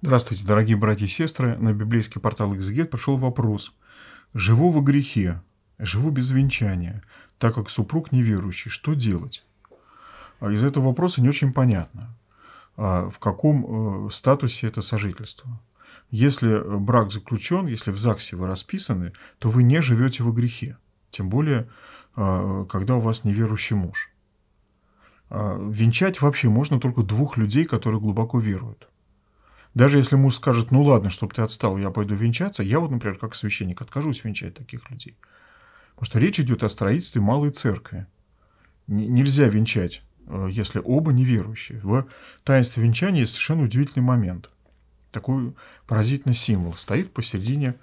Здравствуйте, дорогие братья и сестры. На библейский портал «Экзегет» пришел вопрос. «Живу во грехе, живу без венчания, так как супруг неверующий. Что делать?» а Из этого вопроса не очень понятно, а в каком э, статусе это сожительство. Если брак заключен, если в ЗАГСе вы расписаны, то вы не живете во грехе. Тем более, э, когда у вас неверующий муж. А венчать вообще можно только двух людей, которые глубоко веруют – даже если муж скажет, ну ладно, чтобы ты отстал, я пойду венчаться, я вот, например, как священник откажусь венчать таких людей. Потому что речь идет о строительстве малой церкви. Н- нельзя венчать, э, если оба неверующие. В таинстве венчания есть совершенно удивительный момент. Такой поразительный символ. Стоит посередине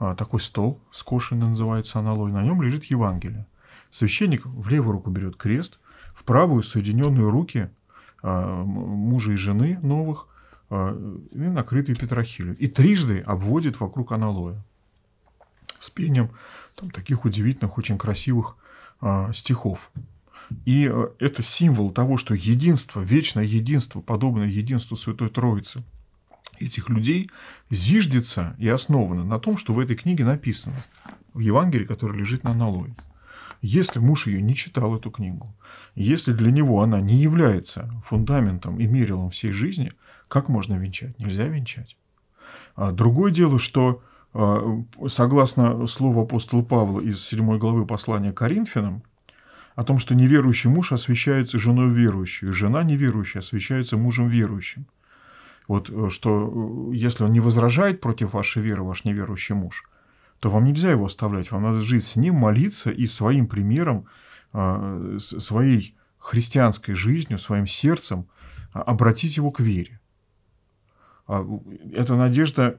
э, такой стол, скошенный называется аналой, на нем лежит Евангелие. Священник в левую руку берет крест, в правую соединенные руки э, мужа и жены новых – а, и накрытую петрохилью. И трижды обводит вокруг аналоя с пением там, таких удивительных, очень красивых э, стихов. И а, это символ того, что единство, вечное единство, подобное единству Святой Троицы этих людей зиждется и основано на том, что в этой книге написано, в Евангелии, которое лежит на аналое. Если муж ее не читал эту книгу, если для него она не является фундаментом и мерилом всей жизни – как можно венчать? Нельзя венчать. А другое дело, что а, согласно слову апостола Павла из 7 главы послания Коринфянам, о том, что неверующий муж освещается женой верующей, жена неверующая освещается мужем верующим. Вот э, что, э, если он не возражает против вашей веры, ваш неверующий муж, то вам нельзя его оставлять, вам надо жить с ним, молиться и своим примером, а, своей христианской жизнью, своим сердцем обратить его к вере. А, эта надежда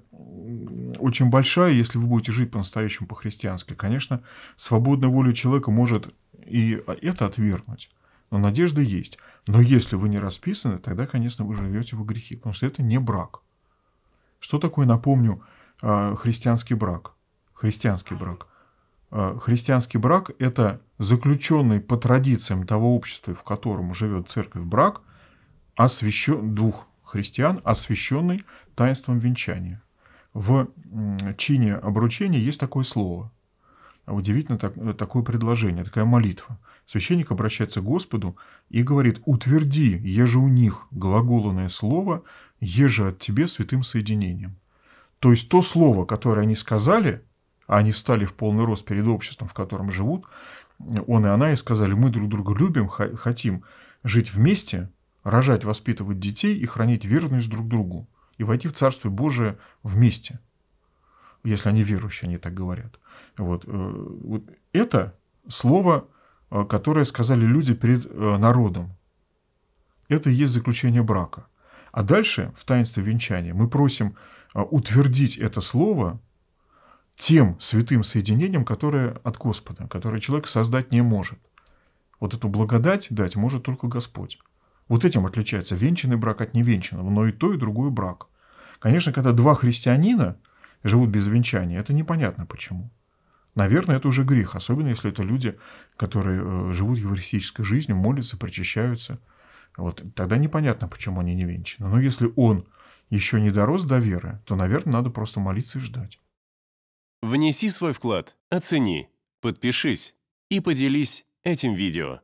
очень большая, если вы будете жить по-настоящему по-христиански. Конечно, свободная воля человека может и это отвергнуть, но надежда есть. Но если вы не расписаны, тогда, конечно, вы живете в грехе, потому что это не брак. Что такое, напомню, а, христианский брак? Христианский брак. А, христианский брак – это заключенный по традициям того общества, в котором живет церковь брак, освящен, двух христиан, освященный таинством венчания. В чине обручения есть такое слово. Удивительно так, э, такое предложение, такая молитва. Священник обращается к Господу и говорит, утверди, еже у них глаголанное слово, еже от тебе святым соединением. То есть то слово, которое они сказали, а они встали в полный рост перед обществом, в котором живут, он и она, и сказали, мы друг друга любим, хотим жить вместе – рожать, воспитывать детей и хранить верность друг другу, и войти в Царствие Божие вместе. Если они верующие, они так говорят. Вот, э, вот это слово, э, которое сказали люди перед э, народом. Это и есть заключение брака. А дальше, в таинстве венчания, мы просим утвердить это слово тем святым соединением, которое от Господа, которое человек создать не может. Вот эту благодать дать может только Господь. Вот этим отличается венчанный брак от невенчанного, но и то, и другой брак. Конечно, когда два христианина живут без венчания, это непонятно почему. Наверное, это уже грех, особенно если это люди, которые э, живут евристической жизнью, молятся, причащаются. Вот, тогда непонятно, почему они не венчаны. Но если он еще не дорос до веры, то, наверное, надо просто молиться и ждать. Внеси свой вклад, оцени, подпишись и поделись этим видео.